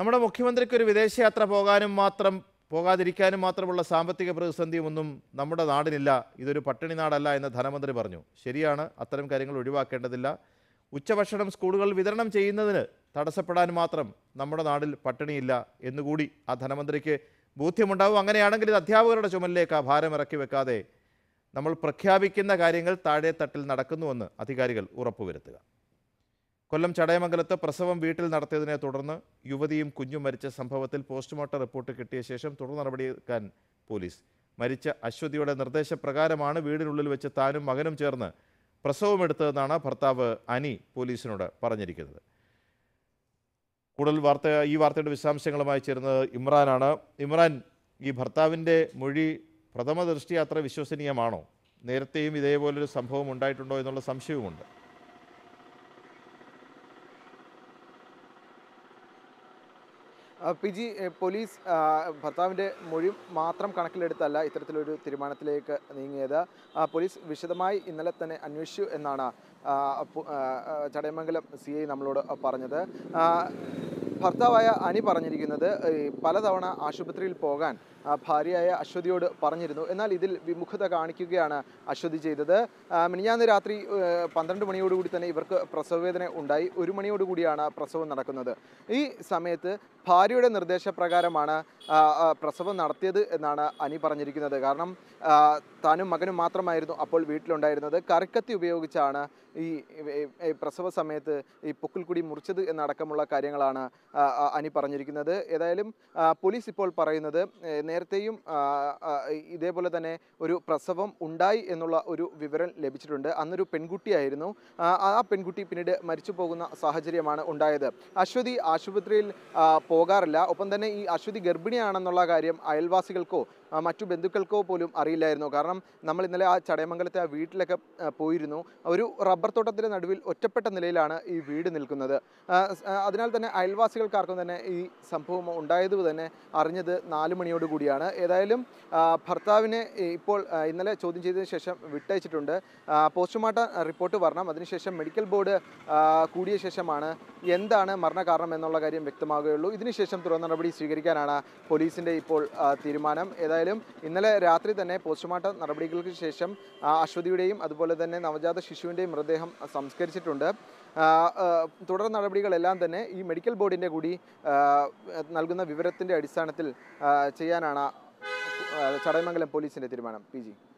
നമ്മുടെ മുഖ്യമന്ത്രിക്ക് ഒരു വിദേശയാത്ര പോകാനും മാത്രം പോകാതിരിക്കാനും മാത്രമുള്ള സാമ്പത്തിക ഒന്നും നമ്മുടെ നാടിനില്ല ഇതൊരു പട്ടിണി നാടല്ല എന്ന് ധനമന്ത്രി പറഞ്ഞു ശരിയാണ് അത്തരം കാര്യങ്ങൾ ഒഴിവാക്കേണ്ടതില്ല ഉച്ചഭക്ഷണം സ്കൂളുകളിൽ വിതരണം ചെയ്യുന്നതിന് തടസ്സപ്പെടാൻ മാത്രം നമ്മുടെ നാടിൽ പട്ടിണിയില്ല എന്നുകൂടി ആ ധനമന്ത്രിക്ക് ബോധ്യമുണ്ടാവും അങ്ങനെയാണെങ്കിൽ ഇത് അധ്യാപകരുടെ ചുമലിലേക്ക് ആ ഭാരം ഇറക്കി വെക്കാതെ നമ്മൾ പ്രഖ്യാപിക്കുന്ന കാര്യങ്ങൾ താഴെ തട്ടിൽ നടക്കുന്നുവെന്ന് അധികാരികൾ ഉറപ്പുവരുത്തുക കൊല്ലം ചടയമംഗലത്ത് പ്രസവം വീട്ടിൽ നടത്തിയതിനെ തുടർന്ന് യുവതിയും കുഞ്ഞും മരിച്ച സംഭവത്തിൽ പോസ്റ്റ്മോർട്ടം റിപ്പോർട്ട് കിട്ടിയ ശേഷം തുടർ നടപടിയെടുക്കാൻ പോലീസ് മരിച്ച അശ്വതിയുടെ നിർദ്ദേശപ്രകാരമാണ് വീടിനുള്ളിൽ വെച്ച് താനും മകനും ചേർന്ന് പ്രസവമെടുത്തതെന്നാണ് ഭർത്താവ് അനി പോലീസിനോട് പറഞ്ഞിരിക്കുന്നത് കൂടുതൽ വാർത്ത ഈ വാർത്തയുടെ വിശദാംശങ്ങളുമായി ചേരുന്നത് ഇമ്രാനാണ് ഇമ്രാൻ ഈ ഭർത്താവിൻ്റെ മൊഴി പ്രഥമ ദൃഷ്ടി അത്ര വിശ്വസനീയമാണോ നേരത്തെയും ഇതേപോലൊരു സംഭവം ഉണ്ടായിട്ടുണ്ടോ എന്നുള്ള സംശയവുമുണ്ട് പി ജി പോലീസ് ഭർത്താവിൻ്റെ മൊഴി മാത്രം കണക്കിലെടുത്തല്ല ഇത്തരത്തിലൊരു തീരുമാനത്തിലേക്ക് നീങ്ങിയത് പോലീസ് വിശദമായി ഇന്നലെ തന്നെ അന്വേഷിച്ചു എന്നാണ് ചടയമംഗലം സി നമ്മളോട് പറഞ്ഞത് ഭർത്താവായ അനി പറഞ്ഞിരിക്കുന്നത് പലതവണ ആശുപത്രിയിൽ പോകാൻ ഭാര്യയായ അശ്വതിയോട് പറഞ്ഞിരുന്നു എന്നാൽ ഇതിൽ വിമുഖത കാണിക്കുകയാണ് അശ്വതി ചെയ്തത് മിനിഞ്ഞാന്ന് രാത്രി പന്ത്രണ്ട് മണിയോടുകൂടി തന്നെ ഇവർക്ക് പ്രസവവേദന ഉണ്ടായി ഒരു മണിയോടുകൂടിയാണ് പ്രസവം നടക്കുന്നത് ഈ സമയത്ത് ഭാര്യയുടെ നിർദ്ദേശപ്രകാരമാണ് പ്രസവം നടത്തിയത് എന്നാണ് അനി പറഞ്ഞിരിക്കുന്നത് കാരണം താനും മകനും മാത്രമായിരുന്നു അപ്പോൾ വീട്ടിലുണ്ടായിരുന്നത് കറിക്കത്തി ഉപയോഗിച്ചാണ് ഈ പ്രസവ സമയത്ത് ഈ കൂടി മുറിച്ചത് എന്നടക്കമുള്ള കാര്യങ്ങളാണ് അനി പറഞ്ഞിരിക്കുന്നത് ഏതായാലും പോലീസ് ഇപ്പോൾ പറയുന്നത് നേരത്തെയും ഇതേപോലെ തന്നെ ഒരു പ്രസവം ഉണ്ടായി എന്നുള്ള ഒരു വിവരം ലഭിച്ചിട്ടുണ്ട് അന്നൊരു പെൺകുട്ടിയായിരുന്നു ആ പെൺകുട്ടി പിന്നീട് മരിച്ചു പോകുന്ന സാഹചര്യമാണ് ഉണ്ടായത് അശ്വതി ആശുപത്രിയിൽ പോകാറില്ല ഒപ്പം തന്നെ ഈ അശ്വതി ഗർഭിണിയാണെന്നുള്ള കാര്യം അയൽവാസികൾക്കോ മറ്റു ബന്ധുക്കൾക്കോ പോലും അറിയില്ലായിരുന്നു കാരണം നമ്മൾ ഇന്നലെ ആ ചടയമംഗലത്തെ ആ വീട്ടിലൊക്കെ പോയിരുന്നു ഒരു റബ്ബർ തോട്ടത്തിൻ്റെ നടുവിൽ ഒറ്റപ്പെട്ട നിലയിലാണ് ഈ വീട് നിൽക്കുന്നത് അതിനാൽ തന്നെ അയൽവാസികൾക്കാർക്കും തന്നെ ഈ സംഭവം ഉണ്ടായത് തന്നെ അറിഞ്ഞത് നാല് മണിയോട് കൂടിയാണ് ഏതായാലും ഭർത്താവിനെ ഇപ്പോൾ ഇന്നലെ ചോദ്യം ചെയ്തതിന് ശേഷം വിട്ടയച്ചിട്ടുണ്ട് പോസ്റ്റ്മോർട്ടം റിപ്പോർട്ട് വരണം അതിനുശേഷം മെഡിക്കൽ ബോർഡ് കൂടിയ ശേഷമാണ് എന്താണ് മരണകാരണം എന്നുള്ള കാര്യം വ്യക്തമാകുകയുള്ളൂ ഇതിനുശേഷം തുടർ നടപടി സ്വീകരിക്കാനാണ് പോലീസിൻ്റെ ഇപ്പോൾ തീരുമാനം ഏതായാലും ഏതായാലും ഇന്നലെ രാത്രി തന്നെ പോസ്റ്റ്മോർട്ടം നടപടികൾക്ക് ശേഷം അശ്വതിയുടെയും അതുപോലെ തന്നെ നവജാത ശിശുവിൻ്റെയും മൃതദേഹം സംസ്കരിച്ചിട്ടുണ്ട് തുടർ നടപടികളെല്ലാം തന്നെ ഈ മെഡിക്കൽ ബോർഡിൻ്റെ കൂടി നൽകുന്ന വിവരത്തിൻ്റെ അടിസ്ഥാനത്തിൽ ചെയ്യാനാണ് ചടയമംഗലം പോലീസിൻ്റെ തീരുമാനം പി